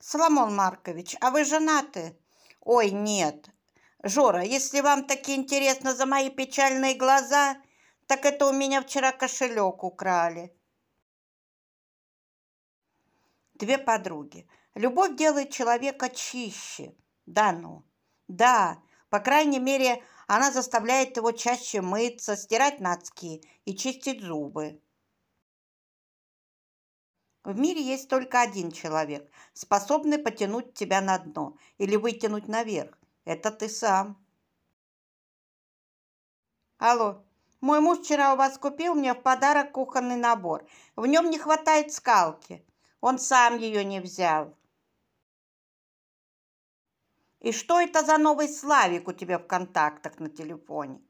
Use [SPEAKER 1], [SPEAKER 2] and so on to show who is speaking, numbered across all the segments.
[SPEAKER 1] Соломон Маркович, а вы женаты? Ой, нет. Жора, если вам таки интересно за мои печальные глаза, так это у меня вчера кошелек украли. Две подруги. Любовь делает человека чище. Да ну. Да, по крайней мере, она заставляет его чаще мыться, стирать носки и чистить зубы. В мире есть только один человек, способный потянуть тебя на дно или вытянуть наверх. Это ты сам. Алло, мой муж вчера у вас купил мне в подарок кухонный набор. В нем не хватает скалки. Он сам ее не взял. И что это за новый Славик у тебя в контактах на телефоне?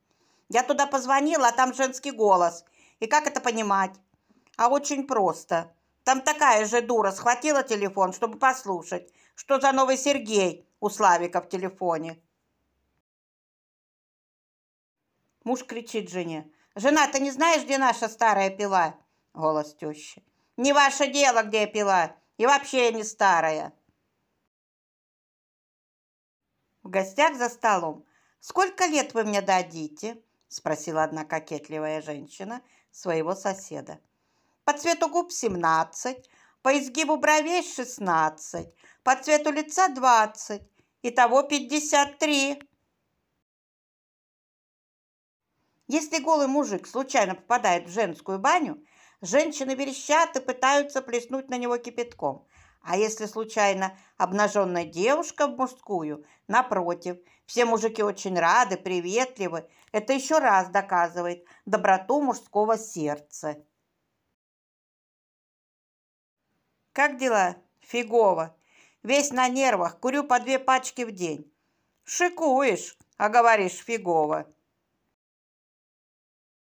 [SPEAKER 1] Я туда позвонила, а там женский голос. И как это понимать? А очень просто. Там такая же дура схватила телефон, чтобы послушать, что за новый Сергей у Славика в телефоне. Муж кричит жене. «Жена, ты не знаешь, где наша старая пила?» Голос тещи. «Не ваше дело, где я пила. И вообще я не старая». В гостях за столом. «Сколько лет вы мне дадите?» Спросила одна кокетливая женщина своего соседа по цвету губ 17, по изгибу бровей 16, по цвету лица 20, итого 53. Если голый мужик случайно попадает в женскую баню, женщины верещат и пытаются плеснуть на него кипятком. А если случайно обнаженная девушка в мужскую, напротив, все мужики очень рады, приветливы. Это еще раз доказывает доброту мужского сердца. Как дела? Фигово. Весь на нервах, курю по две пачки в день. Шикуешь, а говоришь фигово.